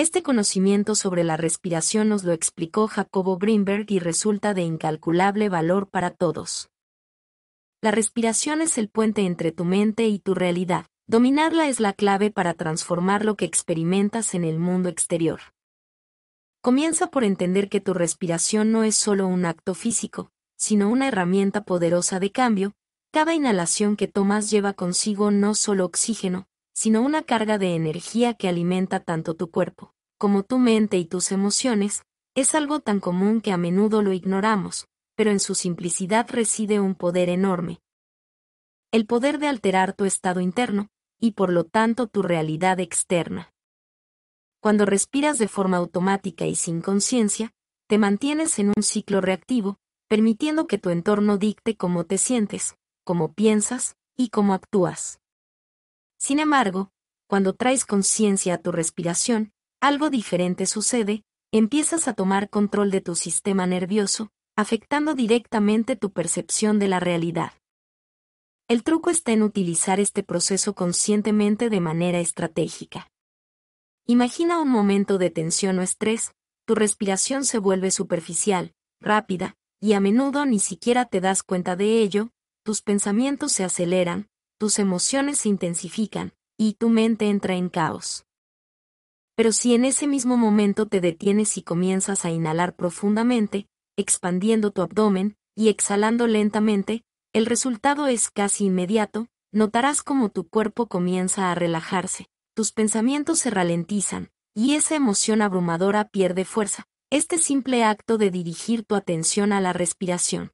Este conocimiento sobre la respiración nos lo explicó Jacobo Greenberg y resulta de incalculable valor para todos. La respiración es el puente entre tu mente y tu realidad. Dominarla es la clave para transformar lo que experimentas en el mundo exterior. Comienza por entender que tu respiración no es solo un acto físico, sino una herramienta poderosa de cambio. Cada inhalación que tomas lleva consigo no solo oxígeno, sino una carga de energía que alimenta tanto tu cuerpo, como tu mente y tus emociones, es algo tan común que a menudo lo ignoramos, pero en su simplicidad reside un poder enorme. El poder de alterar tu estado interno, y por lo tanto tu realidad externa. Cuando respiras de forma automática y sin conciencia, te mantienes en un ciclo reactivo, permitiendo que tu entorno dicte cómo te sientes, cómo piensas y cómo actúas. Sin embargo, cuando traes conciencia a tu respiración, algo diferente sucede, empiezas a tomar control de tu sistema nervioso, afectando directamente tu percepción de la realidad. El truco está en utilizar este proceso conscientemente de manera estratégica. Imagina un momento de tensión o estrés, tu respiración se vuelve superficial, rápida, y a menudo ni siquiera te das cuenta de ello, tus pensamientos se aceleran, tus emociones se intensifican, y tu mente entra en caos. Pero si en ese mismo momento te detienes y comienzas a inhalar profundamente, expandiendo tu abdomen, y exhalando lentamente, el resultado es casi inmediato, notarás cómo tu cuerpo comienza a relajarse, tus pensamientos se ralentizan, y esa emoción abrumadora pierde fuerza, este simple acto de dirigir tu atención a la respiración.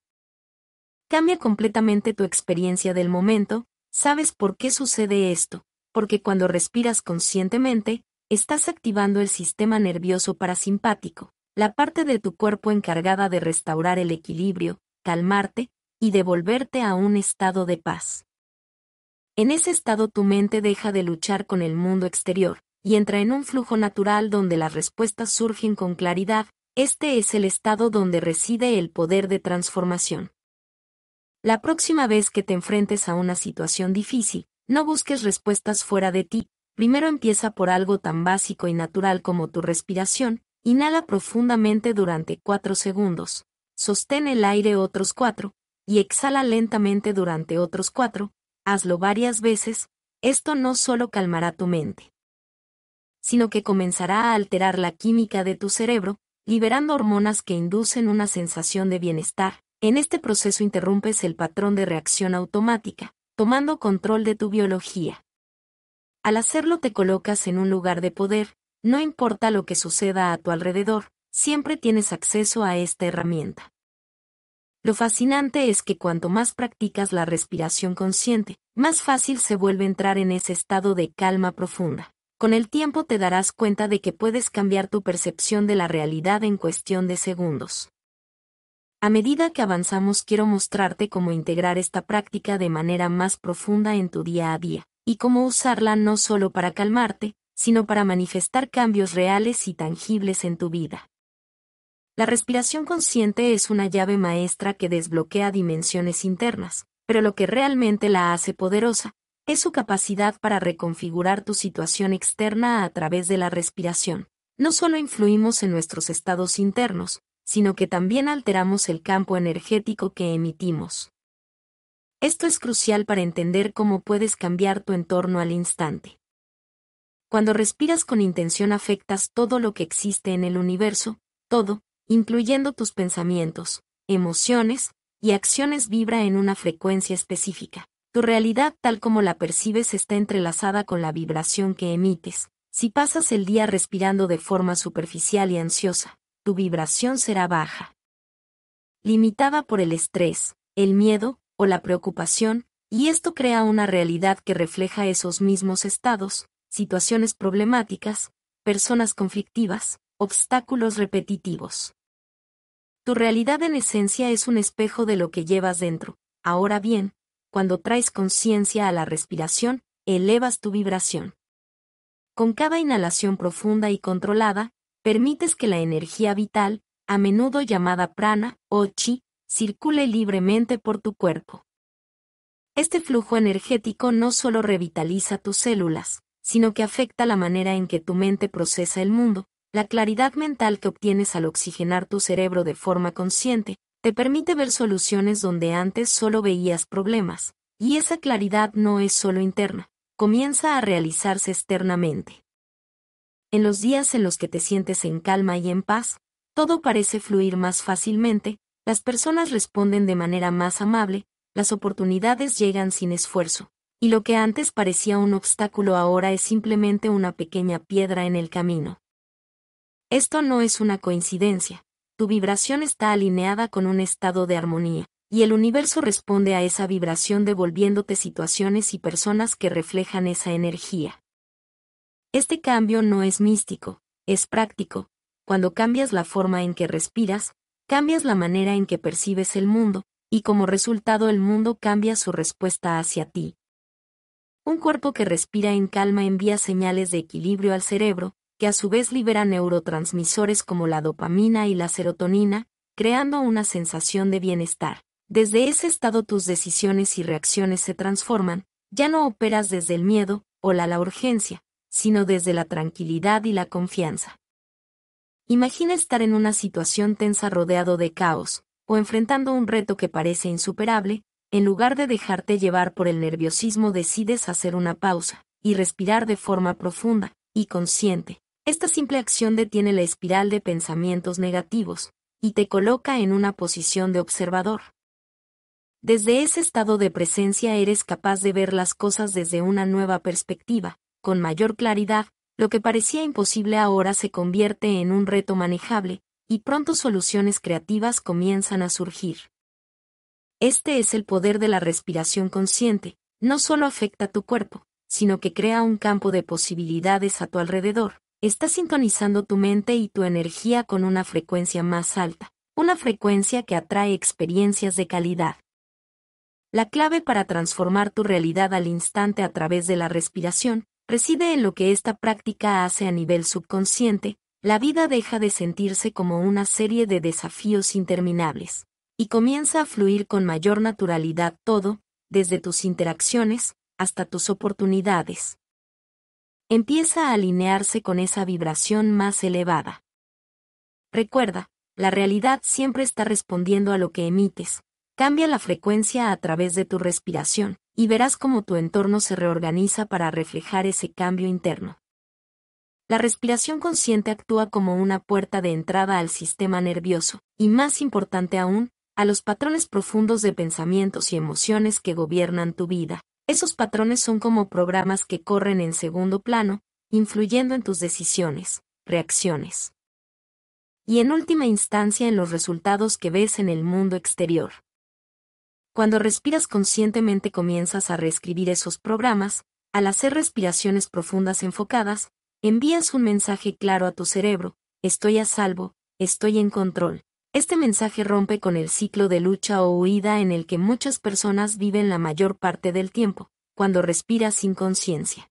Cambia completamente tu experiencia del momento, ¿Sabes por qué sucede esto? Porque cuando respiras conscientemente, estás activando el sistema nervioso parasimpático, la parte de tu cuerpo encargada de restaurar el equilibrio, calmarte y devolverte a un estado de paz. En ese estado tu mente deja de luchar con el mundo exterior y entra en un flujo natural donde las respuestas surgen con claridad, este es el estado donde reside el poder de transformación. La próxima vez que te enfrentes a una situación difícil, no busques respuestas fuera de ti, primero empieza por algo tan básico y natural como tu respiración, inhala profundamente durante cuatro segundos, sostén el aire otros cuatro, y exhala lentamente durante otros cuatro, hazlo varias veces, esto no solo calmará tu mente, sino que comenzará a alterar la química de tu cerebro, liberando hormonas que inducen una sensación de bienestar, en este proceso interrumpes el patrón de reacción automática, tomando control de tu biología. Al hacerlo te colocas en un lugar de poder, no importa lo que suceda a tu alrededor, siempre tienes acceso a esta herramienta. Lo fascinante es que cuanto más practicas la respiración consciente, más fácil se vuelve entrar en ese estado de calma profunda. Con el tiempo te darás cuenta de que puedes cambiar tu percepción de la realidad en cuestión de segundos. A medida que avanzamos quiero mostrarte cómo integrar esta práctica de manera más profunda en tu día a día, y cómo usarla no solo para calmarte, sino para manifestar cambios reales y tangibles en tu vida. La respiración consciente es una llave maestra que desbloquea dimensiones internas, pero lo que realmente la hace poderosa, es su capacidad para reconfigurar tu situación externa a través de la respiración. No solo influimos en nuestros estados internos, sino que también alteramos el campo energético que emitimos. Esto es crucial para entender cómo puedes cambiar tu entorno al instante. Cuando respiras con intención afectas todo lo que existe en el universo, todo, incluyendo tus pensamientos, emociones y acciones vibra en una frecuencia específica. Tu realidad tal como la percibes está entrelazada con la vibración que emites. Si pasas el día respirando de forma superficial y ansiosa, tu vibración será baja. Limitada por el estrés, el miedo o la preocupación, y esto crea una realidad que refleja esos mismos estados, situaciones problemáticas, personas conflictivas, obstáculos repetitivos. Tu realidad en esencia es un espejo de lo que llevas dentro. Ahora bien, cuando traes conciencia a la respiración, elevas tu vibración. Con cada inhalación profunda y controlada, permites que la energía vital, a menudo llamada prana o chi, circule libremente por tu cuerpo. Este flujo energético no solo revitaliza tus células, sino que afecta la manera en que tu mente procesa el mundo. La claridad mental que obtienes al oxigenar tu cerebro de forma consciente, te permite ver soluciones donde antes solo veías problemas, y esa claridad no es solo interna, comienza a realizarse externamente en los días en los que te sientes en calma y en paz, todo parece fluir más fácilmente, las personas responden de manera más amable, las oportunidades llegan sin esfuerzo, y lo que antes parecía un obstáculo ahora es simplemente una pequeña piedra en el camino. Esto no es una coincidencia, tu vibración está alineada con un estado de armonía, y el universo responde a esa vibración devolviéndote situaciones y personas que reflejan esa energía. Este cambio no es místico, es práctico. Cuando cambias la forma en que respiras, cambias la manera en que percibes el mundo, y como resultado el mundo cambia su respuesta hacia ti. Un cuerpo que respira en calma envía señales de equilibrio al cerebro, que a su vez libera neurotransmisores como la dopamina y la serotonina, creando una sensación de bienestar. Desde ese estado tus decisiones y reacciones se transforman, ya no operas desde el miedo o la, la urgencia, sino desde la tranquilidad y la confianza. Imagina estar en una situación tensa rodeado de caos, o enfrentando un reto que parece insuperable, en lugar de dejarte llevar por el nerviosismo decides hacer una pausa, y respirar de forma profunda, y consciente. Esta simple acción detiene la espiral de pensamientos negativos, y te coloca en una posición de observador. Desde ese estado de presencia eres capaz de ver las cosas desde una nueva perspectiva, con mayor claridad, lo que parecía imposible ahora se convierte en un reto manejable, y pronto soluciones creativas comienzan a surgir. Este es el poder de la respiración consciente, no solo afecta tu cuerpo, sino que crea un campo de posibilidades a tu alrededor. Está sintonizando tu mente y tu energía con una frecuencia más alta, una frecuencia que atrae experiencias de calidad. La clave para transformar tu realidad al instante a través de la respiración reside en lo que esta práctica hace a nivel subconsciente, la vida deja de sentirse como una serie de desafíos interminables, y comienza a fluir con mayor naturalidad todo, desde tus interacciones, hasta tus oportunidades. Empieza a alinearse con esa vibración más elevada. Recuerda, la realidad siempre está respondiendo a lo que emites. Cambia la frecuencia a través de tu respiración, y verás cómo tu entorno se reorganiza para reflejar ese cambio interno. La respiración consciente actúa como una puerta de entrada al sistema nervioso, y más importante aún, a los patrones profundos de pensamientos y emociones que gobiernan tu vida. Esos patrones son como programas que corren en segundo plano, influyendo en tus decisiones, reacciones y en última instancia en los resultados que ves en el mundo exterior. Cuando respiras conscientemente comienzas a reescribir esos programas, al hacer respiraciones profundas enfocadas, envías un mensaje claro a tu cerebro, estoy a salvo, estoy en control. Este mensaje rompe con el ciclo de lucha o huida en el que muchas personas viven la mayor parte del tiempo, cuando respiras sin conciencia.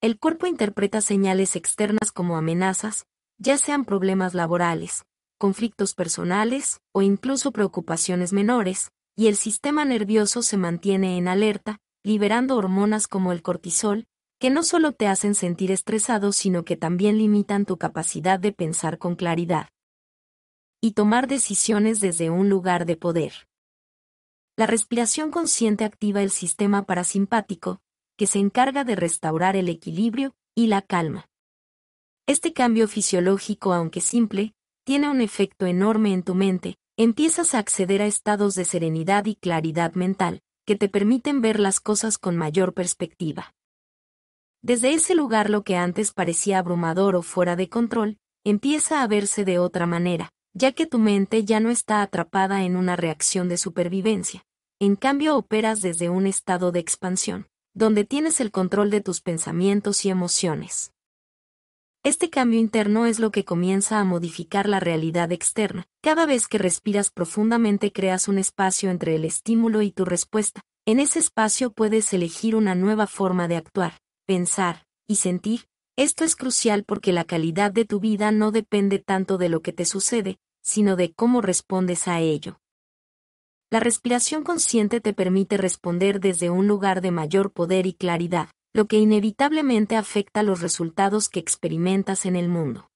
El cuerpo interpreta señales externas como amenazas, ya sean problemas laborales, conflictos personales o incluso preocupaciones menores, y el sistema nervioso se mantiene en alerta, liberando hormonas como el cortisol, que no solo te hacen sentir estresado, sino que también limitan tu capacidad de pensar con claridad y tomar decisiones desde un lugar de poder. La respiración consciente activa el sistema parasimpático, que se encarga de restaurar el equilibrio y la calma. Este cambio fisiológico, aunque simple, tiene un efecto enorme en tu mente, empiezas a acceder a estados de serenidad y claridad mental, que te permiten ver las cosas con mayor perspectiva. Desde ese lugar lo que antes parecía abrumador o fuera de control, empieza a verse de otra manera, ya que tu mente ya no está atrapada en una reacción de supervivencia. En cambio operas desde un estado de expansión, donde tienes el control de tus pensamientos y emociones. Este cambio interno es lo que comienza a modificar la realidad externa. Cada vez que respiras profundamente creas un espacio entre el estímulo y tu respuesta. En ese espacio puedes elegir una nueva forma de actuar, pensar y sentir. Esto es crucial porque la calidad de tu vida no depende tanto de lo que te sucede, sino de cómo respondes a ello. La respiración consciente te permite responder desde un lugar de mayor poder y claridad, lo que inevitablemente afecta los resultados que experimentas en el mundo.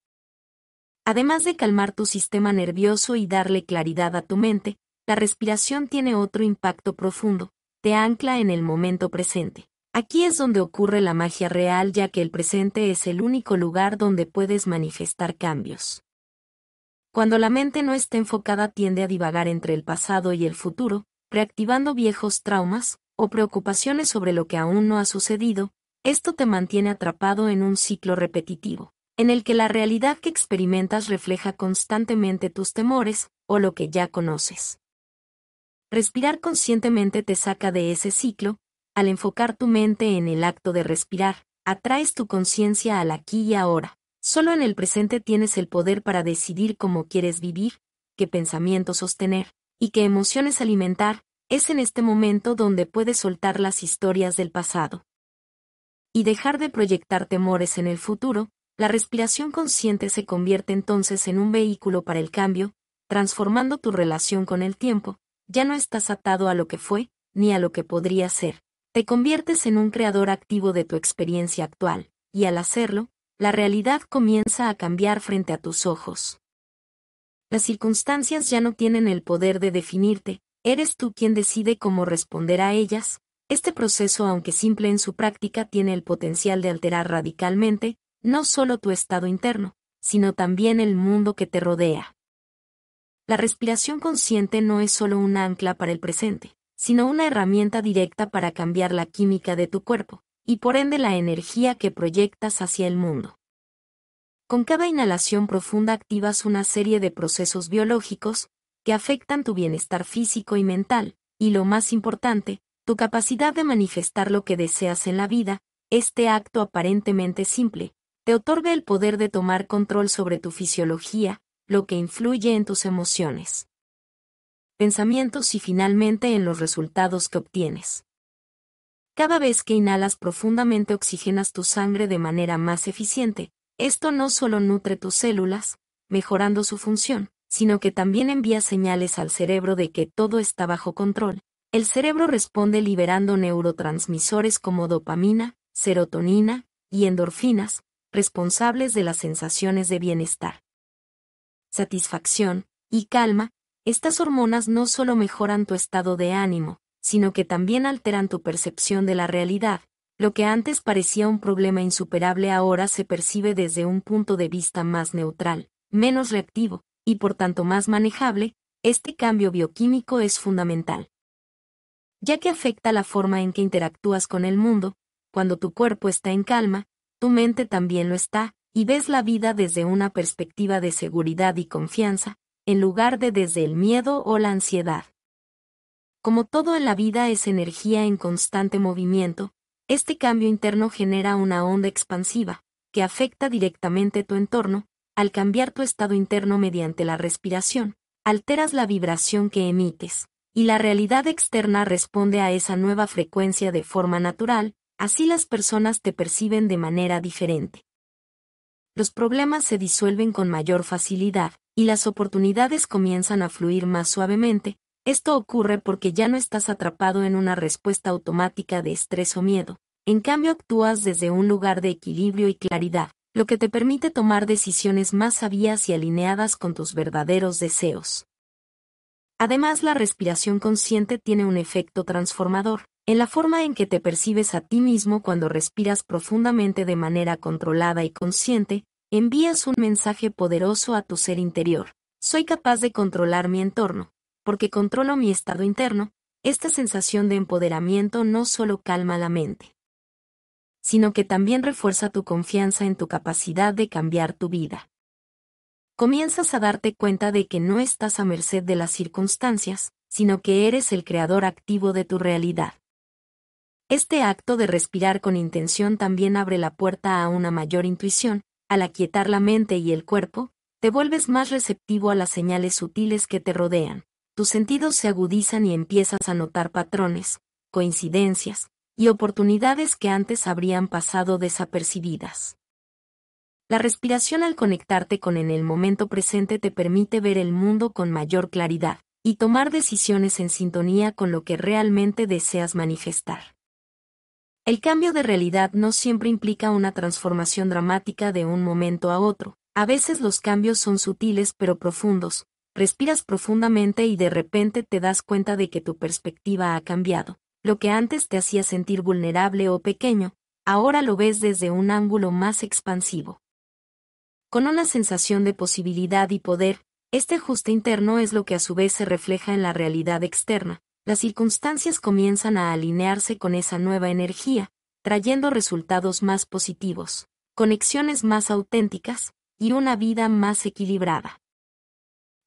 Además de calmar tu sistema nervioso y darle claridad a tu mente, la respiración tiene otro impacto profundo, te ancla en el momento presente. Aquí es donde ocurre la magia real ya que el presente es el único lugar donde puedes manifestar cambios. Cuando la mente no está enfocada tiende a divagar entre el pasado y el futuro, reactivando viejos traumas, o preocupaciones sobre lo que aún no ha sucedido, esto te mantiene atrapado en un ciclo repetitivo, en el que la realidad que experimentas refleja constantemente tus temores, o lo que ya conoces. Respirar conscientemente te saca de ese ciclo, al enfocar tu mente en el acto de respirar, atraes tu conciencia al aquí y ahora. Solo en el presente tienes el poder para decidir cómo quieres vivir, qué pensamientos sostener, y qué emociones alimentar, es en este momento donde puedes soltar las historias del pasado. Y dejar de proyectar temores en el futuro, la respiración consciente se convierte entonces en un vehículo para el cambio, transformando tu relación con el tiempo, ya no estás atado a lo que fue, ni a lo que podría ser. Te conviertes en un creador activo de tu experiencia actual, y al hacerlo, la realidad comienza a cambiar frente a tus ojos. Las circunstancias ya no tienen el poder de definirte, Eres tú quien decide cómo responder a ellas. Este proceso, aunque simple en su práctica, tiene el potencial de alterar radicalmente, no solo tu estado interno, sino también el mundo que te rodea. La respiración consciente no es solo un ancla para el presente, sino una herramienta directa para cambiar la química de tu cuerpo, y por ende la energía que proyectas hacia el mundo. Con cada inhalación profunda activas una serie de procesos biológicos, que afectan tu bienestar físico y mental, y lo más importante, tu capacidad de manifestar lo que deseas en la vida, este acto aparentemente simple, te otorga el poder de tomar control sobre tu fisiología, lo que influye en tus emociones, pensamientos y finalmente en los resultados que obtienes. Cada vez que inhalas profundamente oxigenas tu sangre de manera más eficiente, esto no solo nutre tus células, mejorando su función, sino que también envía señales al cerebro de que todo está bajo control. El cerebro responde liberando neurotransmisores como dopamina, serotonina y endorfinas, responsables de las sensaciones de bienestar, satisfacción y calma. Estas hormonas no solo mejoran tu estado de ánimo, sino que también alteran tu percepción de la realidad. Lo que antes parecía un problema insuperable ahora se percibe desde un punto de vista más neutral, menos reactivo, y por tanto más manejable, este cambio bioquímico es fundamental. Ya que afecta la forma en que interactúas con el mundo, cuando tu cuerpo está en calma, tu mente también lo está, y ves la vida desde una perspectiva de seguridad y confianza, en lugar de desde el miedo o la ansiedad. Como todo en la vida es energía en constante movimiento, este cambio interno genera una onda expansiva, que afecta directamente tu entorno, al cambiar tu estado interno mediante la respiración, alteras la vibración que emites, y la realidad externa responde a esa nueva frecuencia de forma natural, así las personas te perciben de manera diferente. Los problemas se disuelven con mayor facilidad, y las oportunidades comienzan a fluir más suavemente, esto ocurre porque ya no estás atrapado en una respuesta automática de estrés o miedo, en cambio actúas desde un lugar de equilibrio y claridad, lo que te permite tomar decisiones más sabias y alineadas con tus verdaderos deseos. Además, la respiración consciente tiene un efecto transformador, en la forma en que te percibes a ti mismo cuando respiras profundamente de manera controlada y consciente, envías un mensaje poderoso a tu ser interior. Soy capaz de controlar mi entorno, porque controlo mi estado interno, esta sensación de empoderamiento no solo calma la mente, sino que también refuerza tu confianza en tu capacidad de cambiar tu vida. Comienzas a darte cuenta de que no estás a merced de las circunstancias, sino que eres el creador activo de tu realidad. Este acto de respirar con intención también abre la puerta a una mayor intuición, al aquietar la mente y el cuerpo, te vuelves más receptivo a las señales sutiles que te rodean, tus sentidos se agudizan y empiezas a notar patrones, coincidencias, y oportunidades que antes habrían pasado desapercibidas. La respiración al conectarte con en el momento presente te permite ver el mundo con mayor claridad y tomar decisiones en sintonía con lo que realmente deseas manifestar. El cambio de realidad no siempre implica una transformación dramática de un momento a otro, a veces los cambios son sutiles pero profundos, respiras profundamente y de repente te das cuenta de que tu perspectiva ha cambiado. Lo que antes te hacía sentir vulnerable o pequeño, ahora lo ves desde un ángulo más expansivo. Con una sensación de posibilidad y poder, este ajuste interno es lo que a su vez se refleja en la realidad externa. Las circunstancias comienzan a alinearse con esa nueva energía, trayendo resultados más positivos, conexiones más auténticas y una vida más equilibrada.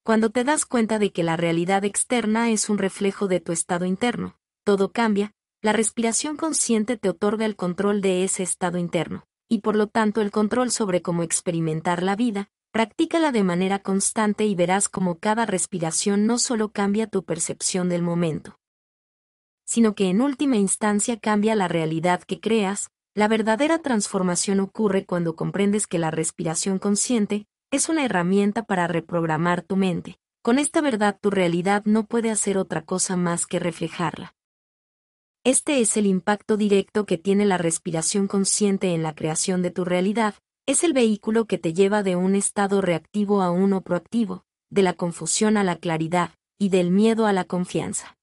Cuando te das cuenta de que la realidad externa es un reflejo de tu estado interno, todo cambia, la respiración consciente te otorga el control de ese estado interno, y por lo tanto el control sobre cómo experimentar la vida, Practícala de manera constante y verás cómo cada respiración no solo cambia tu percepción del momento, sino que en última instancia cambia la realidad que creas. La verdadera transformación ocurre cuando comprendes que la respiración consciente es una herramienta para reprogramar tu mente. Con esta verdad tu realidad no puede hacer otra cosa más que reflejarla. Este es el impacto directo que tiene la respiración consciente en la creación de tu realidad, es el vehículo que te lleva de un estado reactivo a uno proactivo, de la confusión a la claridad, y del miedo a la confianza.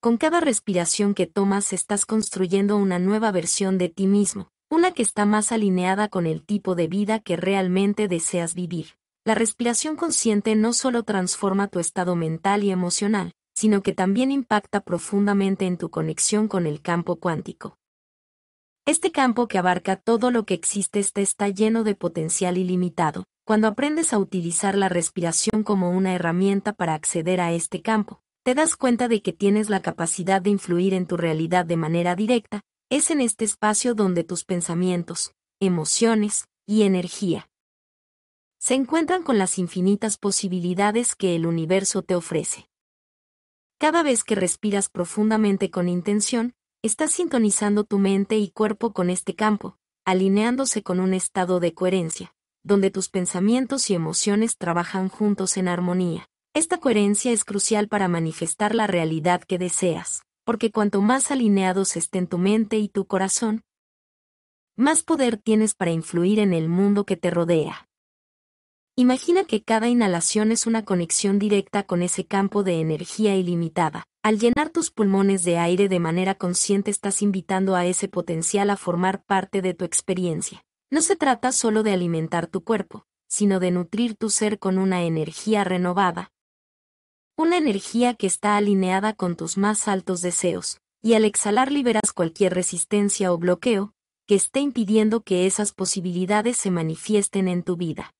Con cada respiración que tomas estás construyendo una nueva versión de ti mismo, una que está más alineada con el tipo de vida que realmente deseas vivir. La respiración consciente no solo transforma tu estado mental y emocional, sino que también impacta profundamente en tu conexión con el campo cuántico. Este campo que abarca todo lo que existe este está lleno de potencial ilimitado, cuando aprendes a utilizar la respiración como una herramienta para acceder a este campo, te das cuenta de que tienes la capacidad de influir en tu realidad de manera directa, es en este espacio donde tus pensamientos, emociones y energía se encuentran con las infinitas posibilidades que el universo te ofrece. Cada vez que respiras profundamente con intención, estás sintonizando tu mente y cuerpo con este campo, alineándose con un estado de coherencia, donde tus pensamientos y emociones trabajan juntos en armonía. Esta coherencia es crucial para manifestar la realidad que deseas, porque cuanto más alineados estén tu mente y tu corazón, más poder tienes para influir en el mundo que te rodea. Imagina que cada inhalación es una conexión directa con ese campo de energía ilimitada. Al llenar tus pulmones de aire de manera consciente estás invitando a ese potencial a formar parte de tu experiencia. No se trata solo de alimentar tu cuerpo, sino de nutrir tu ser con una energía renovada. Una energía que está alineada con tus más altos deseos, y al exhalar liberas cualquier resistencia o bloqueo que esté impidiendo que esas posibilidades se manifiesten en tu vida.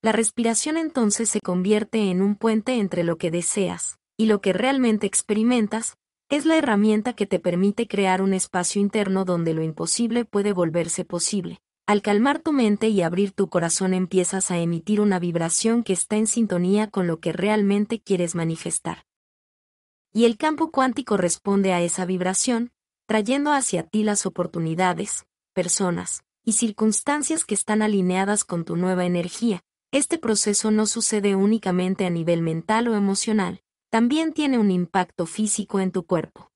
La respiración entonces se convierte en un puente entre lo que deseas y lo que realmente experimentas, es la herramienta que te permite crear un espacio interno donde lo imposible puede volverse posible. Al calmar tu mente y abrir tu corazón empiezas a emitir una vibración que está en sintonía con lo que realmente quieres manifestar. Y el campo cuántico responde a esa vibración, trayendo hacia ti las oportunidades, personas y circunstancias que están alineadas con tu nueva energía, este proceso no sucede únicamente a nivel mental o emocional, también tiene un impacto físico en tu cuerpo.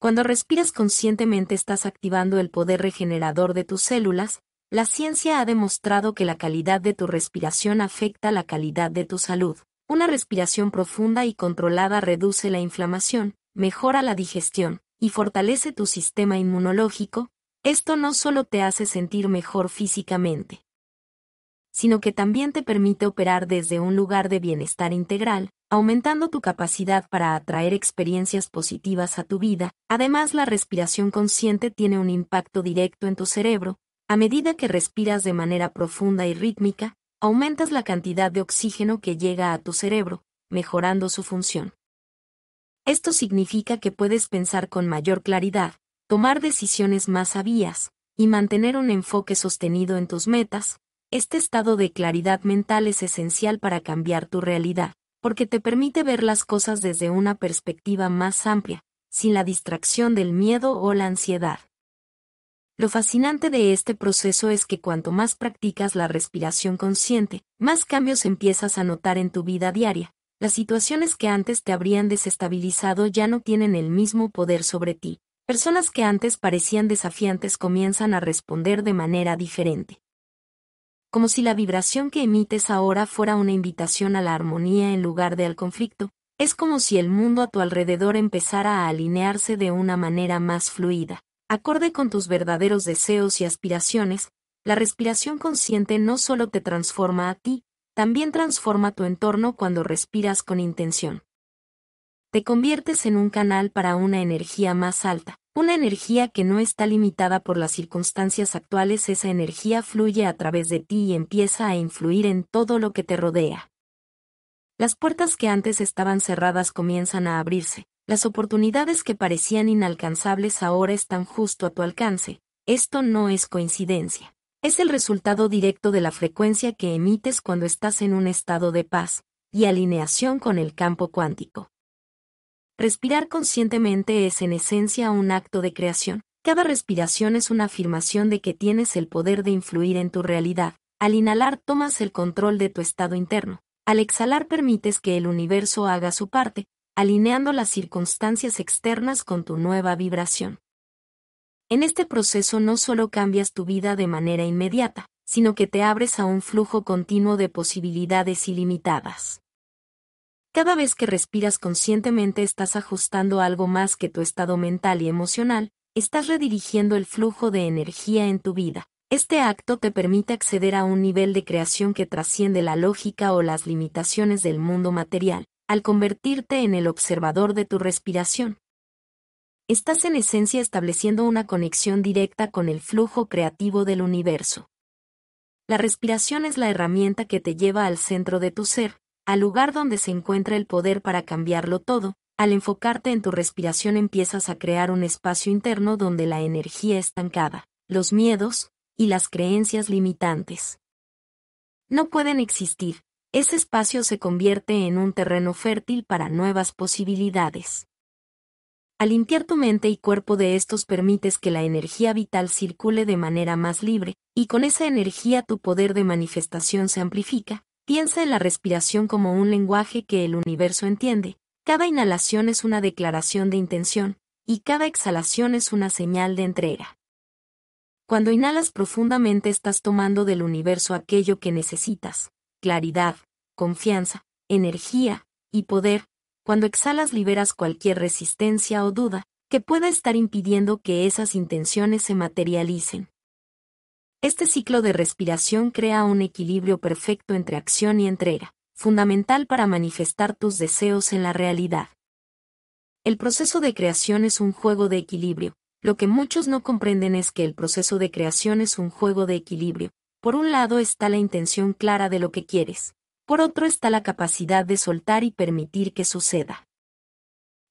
Cuando respiras conscientemente estás activando el poder regenerador de tus células, la ciencia ha demostrado que la calidad de tu respiración afecta la calidad de tu salud. Una respiración profunda y controlada reduce la inflamación, mejora la digestión y fortalece tu sistema inmunológico. Esto no solo te hace sentir mejor físicamente, sino que también te permite operar desde un lugar de bienestar integral, aumentando tu capacidad para atraer experiencias positivas a tu vida. Además, la respiración consciente tiene un impacto directo en tu cerebro. A medida que respiras de manera profunda y rítmica, aumentas la cantidad de oxígeno que llega a tu cerebro, mejorando su función. Esto significa que puedes pensar con mayor claridad, tomar decisiones más sabias, y mantener un enfoque sostenido en tus metas, este estado de claridad mental es esencial para cambiar tu realidad, porque te permite ver las cosas desde una perspectiva más amplia, sin la distracción del miedo o la ansiedad. Lo fascinante de este proceso es que cuanto más practicas la respiración consciente, más cambios empiezas a notar en tu vida diaria. Las situaciones que antes te habrían desestabilizado ya no tienen el mismo poder sobre ti. Personas que antes parecían desafiantes comienzan a responder de manera diferente como si la vibración que emites ahora fuera una invitación a la armonía en lugar de al conflicto. Es como si el mundo a tu alrededor empezara a alinearse de una manera más fluida. Acorde con tus verdaderos deseos y aspiraciones, la respiración consciente no solo te transforma a ti, también transforma tu entorno cuando respiras con intención. Te conviertes en un canal para una energía más alta, una energía que no está limitada por las circunstancias actuales, esa energía fluye a través de ti y empieza a influir en todo lo que te rodea. Las puertas que antes estaban cerradas comienzan a abrirse, las oportunidades que parecían inalcanzables ahora están justo a tu alcance, esto no es coincidencia. Es el resultado directo de la frecuencia que emites cuando estás en un estado de paz y alineación con el campo cuántico. Respirar conscientemente es en esencia un acto de creación. Cada respiración es una afirmación de que tienes el poder de influir en tu realidad. Al inhalar tomas el control de tu estado interno. Al exhalar permites que el universo haga su parte, alineando las circunstancias externas con tu nueva vibración. En este proceso no solo cambias tu vida de manera inmediata, sino que te abres a un flujo continuo de posibilidades ilimitadas. Cada vez que respiras conscientemente estás ajustando algo más que tu estado mental y emocional, estás redirigiendo el flujo de energía en tu vida. Este acto te permite acceder a un nivel de creación que trasciende la lógica o las limitaciones del mundo material, al convertirte en el observador de tu respiración. Estás en esencia estableciendo una conexión directa con el flujo creativo del universo. La respiración es la herramienta que te lleva al centro de tu ser, al lugar donde se encuentra el poder para cambiarlo todo, al enfocarte en tu respiración empiezas a crear un espacio interno donde la energía estancada, los miedos y las creencias limitantes no pueden existir. Ese espacio se convierte en un terreno fértil para nuevas posibilidades. Al limpiar tu mente y cuerpo de estos permites que la energía vital circule de manera más libre, y con esa energía tu poder de manifestación se amplifica, Piensa en la respiración como un lenguaje que el universo entiende. Cada inhalación es una declaración de intención, y cada exhalación es una señal de entrega. Cuando inhalas profundamente estás tomando del universo aquello que necesitas, claridad, confianza, energía y poder. Cuando exhalas liberas cualquier resistencia o duda que pueda estar impidiendo que esas intenciones se materialicen. Este ciclo de respiración crea un equilibrio perfecto entre acción y entrega, fundamental para manifestar tus deseos en la realidad. El proceso de creación es un juego de equilibrio. Lo que muchos no comprenden es que el proceso de creación es un juego de equilibrio. Por un lado está la intención clara de lo que quieres. Por otro está la capacidad de soltar y permitir que suceda.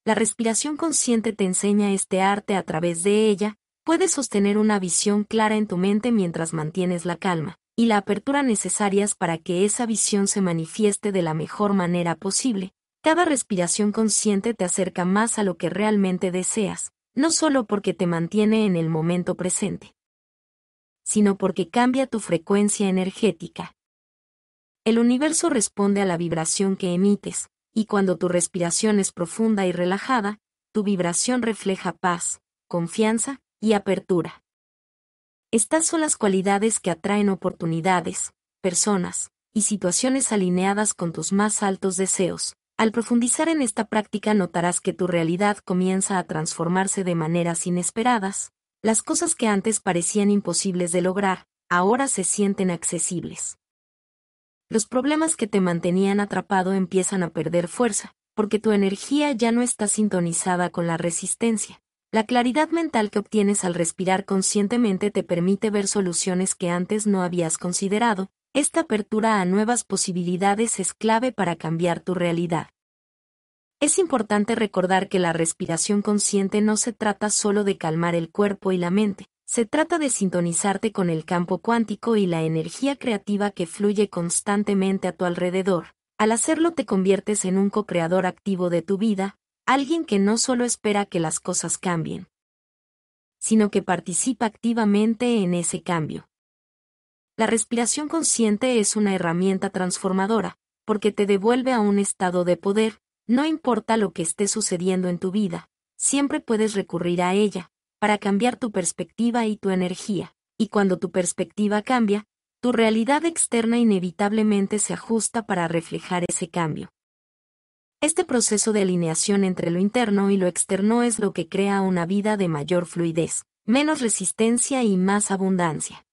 La respiración consciente te enseña este arte a través de ella, puedes sostener una visión clara en tu mente mientras mantienes la calma y la apertura necesarias para que esa visión se manifieste de la mejor manera posible. Cada respiración consciente te acerca más a lo que realmente deseas, no solo porque te mantiene en el momento presente, sino porque cambia tu frecuencia energética. El universo responde a la vibración que emites, y cuando tu respiración es profunda y relajada, tu vibración refleja paz, confianza y apertura. Estas son las cualidades que atraen oportunidades, personas y situaciones alineadas con tus más altos deseos. Al profundizar en esta práctica notarás que tu realidad comienza a transformarse de maneras inesperadas. Las cosas que antes parecían imposibles de lograr, ahora se sienten accesibles. Los problemas que te mantenían atrapado empiezan a perder fuerza, porque tu energía ya no está sintonizada con la resistencia. La claridad mental que obtienes al respirar conscientemente te permite ver soluciones que antes no habías considerado. Esta apertura a nuevas posibilidades es clave para cambiar tu realidad. Es importante recordar que la respiración consciente no se trata solo de calmar el cuerpo y la mente, se trata de sintonizarte con el campo cuántico y la energía creativa que fluye constantemente a tu alrededor. Al hacerlo te conviertes en un co-creador activo de tu vida, alguien que no solo espera que las cosas cambien, sino que participa activamente en ese cambio. La respiración consciente es una herramienta transformadora, porque te devuelve a un estado de poder, no importa lo que esté sucediendo en tu vida, siempre puedes recurrir a ella, para cambiar tu perspectiva y tu energía, y cuando tu perspectiva cambia, tu realidad externa inevitablemente se ajusta para reflejar ese cambio. Este proceso de alineación entre lo interno y lo externo es lo que crea una vida de mayor fluidez, menos resistencia y más abundancia.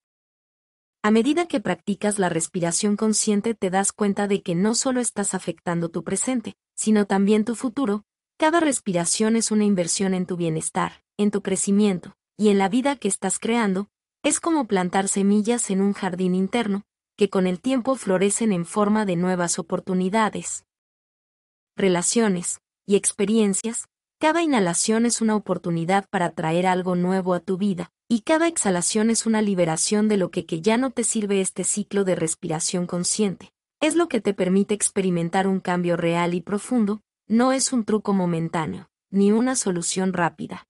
A medida que practicas la respiración consciente te das cuenta de que no solo estás afectando tu presente, sino también tu futuro. Cada respiración es una inversión en tu bienestar, en tu crecimiento, y en la vida que estás creando. Es como plantar semillas en un jardín interno, que con el tiempo florecen en forma de nuevas oportunidades relaciones y experiencias, cada inhalación es una oportunidad para traer algo nuevo a tu vida, y cada exhalación es una liberación de lo que, que ya no te sirve este ciclo de respiración consciente. Es lo que te permite experimentar un cambio real y profundo, no es un truco momentáneo, ni una solución rápida.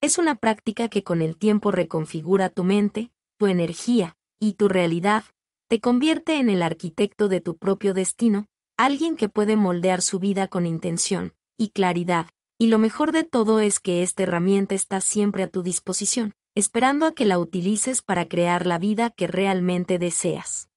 Es una práctica que con el tiempo reconfigura tu mente, tu energía y tu realidad, te convierte en el arquitecto de tu propio destino, alguien que puede moldear su vida con intención y claridad, y lo mejor de todo es que esta herramienta está siempre a tu disposición, esperando a que la utilices para crear la vida que realmente deseas.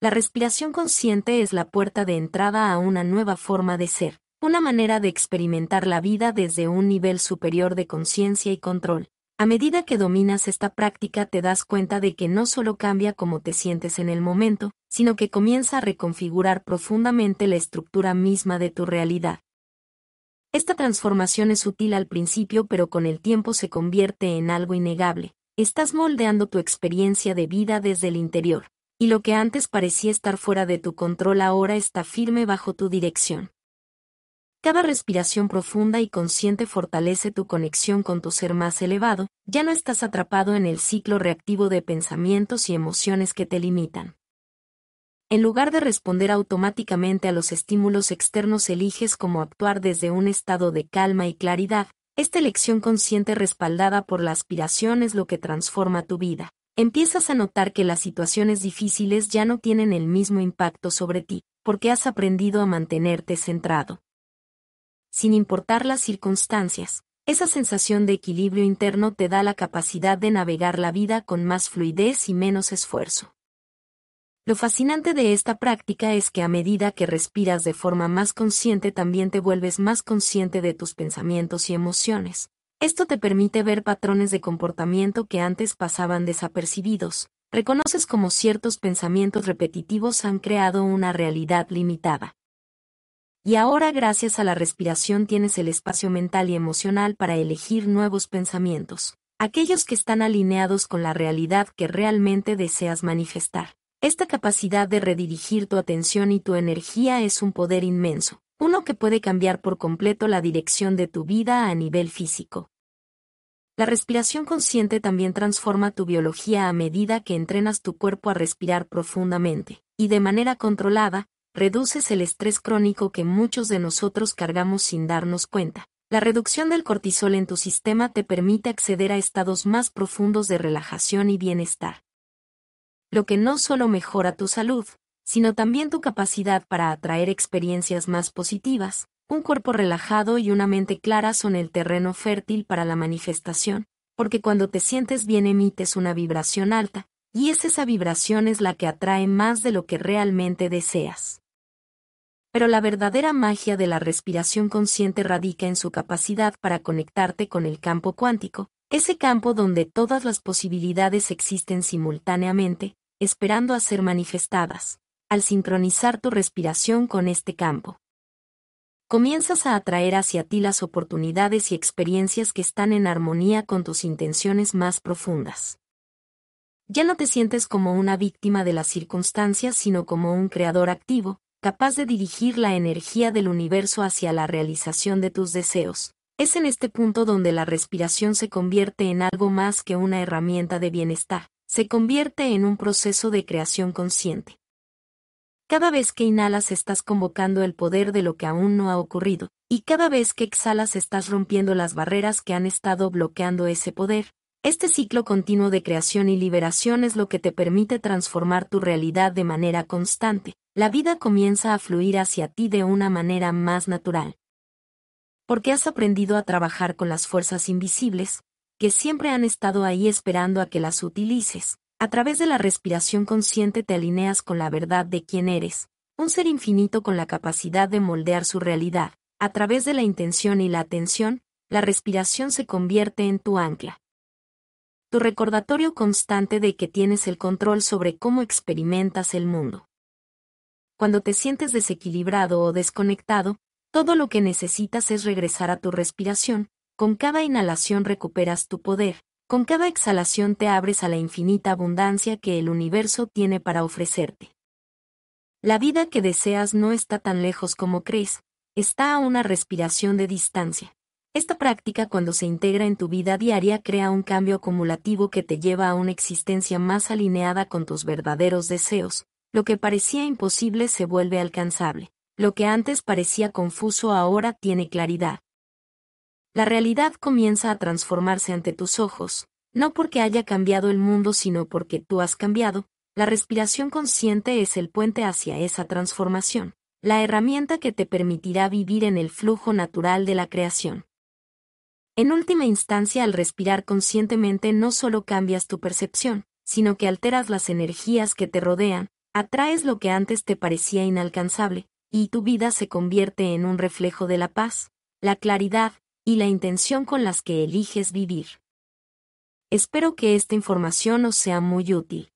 La respiración consciente es la puerta de entrada a una nueva forma de ser, una manera de experimentar la vida desde un nivel superior de conciencia y control. A medida que dominas esta práctica te das cuenta de que no solo cambia cómo te sientes en el momento, sino que comienza a reconfigurar profundamente la estructura misma de tu realidad. Esta transformación es útil al principio pero con el tiempo se convierte en algo innegable. Estás moldeando tu experiencia de vida desde el interior, y lo que antes parecía estar fuera de tu control ahora está firme bajo tu dirección. Cada respiración profunda y consciente fortalece tu conexión con tu ser más elevado, ya no estás atrapado en el ciclo reactivo de pensamientos y emociones que te limitan. En lugar de responder automáticamente a los estímulos externos, eliges cómo actuar desde un estado de calma y claridad. Esta elección consciente respaldada por la aspiración es lo que transforma tu vida. Empiezas a notar que las situaciones difíciles ya no tienen el mismo impacto sobre ti, porque has aprendido a mantenerte centrado sin importar las circunstancias. Esa sensación de equilibrio interno te da la capacidad de navegar la vida con más fluidez y menos esfuerzo. Lo fascinante de esta práctica es que a medida que respiras de forma más consciente también te vuelves más consciente de tus pensamientos y emociones. Esto te permite ver patrones de comportamiento que antes pasaban desapercibidos. Reconoces cómo ciertos pensamientos repetitivos han creado una realidad limitada. Y ahora gracias a la respiración tienes el espacio mental y emocional para elegir nuevos pensamientos, aquellos que están alineados con la realidad que realmente deseas manifestar. Esta capacidad de redirigir tu atención y tu energía es un poder inmenso, uno que puede cambiar por completo la dirección de tu vida a nivel físico. La respiración consciente también transforma tu biología a medida que entrenas tu cuerpo a respirar profundamente, y de manera controlada, reduces el estrés crónico que muchos de nosotros cargamos sin darnos cuenta. La reducción del cortisol en tu sistema te permite acceder a estados más profundos de relajación y bienestar. Lo que no solo mejora tu salud, sino también tu capacidad para atraer experiencias más positivas. Un cuerpo relajado y una mente clara son el terreno fértil para la manifestación, porque cuando te sientes bien emites una vibración alta, y es esa vibración es la que atrae más de lo que realmente deseas. Pero la verdadera magia de la respiración consciente radica en su capacidad para conectarte con el campo cuántico, ese campo donde todas las posibilidades existen simultáneamente, esperando a ser manifestadas, al sincronizar tu respiración con este campo. Comienzas a atraer hacia ti las oportunidades y experiencias que están en armonía con tus intenciones más profundas. Ya no te sientes como una víctima de las circunstancias, sino como un creador activo, capaz de dirigir la energía del universo hacia la realización de tus deseos. Es en este punto donde la respiración se convierte en algo más que una herramienta de bienestar, se convierte en un proceso de creación consciente. Cada vez que inhalas estás convocando el poder de lo que aún no ha ocurrido, y cada vez que exhalas estás rompiendo las barreras que han estado bloqueando ese poder, este ciclo continuo de creación y liberación es lo que te permite transformar tu realidad de manera constante. La vida comienza a fluir hacia ti de una manera más natural. Porque has aprendido a trabajar con las fuerzas invisibles, que siempre han estado ahí esperando a que las utilices. A través de la respiración consciente te alineas con la verdad de quién eres, un ser infinito con la capacidad de moldear su realidad. A través de la intención y la atención, la respiración se convierte en tu ancla tu recordatorio constante de que tienes el control sobre cómo experimentas el mundo. Cuando te sientes desequilibrado o desconectado, todo lo que necesitas es regresar a tu respiración, con cada inhalación recuperas tu poder, con cada exhalación te abres a la infinita abundancia que el universo tiene para ofrecerte. La vida que deseas no está tan lejos como crees, está a una respiración de distancia. Esta práctica cuando se integra en tu vida diaria crea un cambio acumulativo que te lleva a una existencia más alineada con tus verdaderos deseos. Lo que parecía imposible se vuelve alcanzable. Lo que antes parecía confuso ahora tiene claridad. La realidad comienza a transformarse ante tus ojos, no porque haya cambiado el mundo sino porque tú has cambiado. La respiración consciente es el puente hacia esa transformación, la herramienta que te permitirá vivir en el flujo natural de la creación. En última instancia, al respirar conscientemente no solo cambias tu percepción, sino que alteras las energías que te rodean, atraes lo que antes te parecía inalcanzable, y tu vida se convierte en un reflejo de la paz, la claridad y la intención con las que eliges vivir. Espero que esta información os sea muy útil.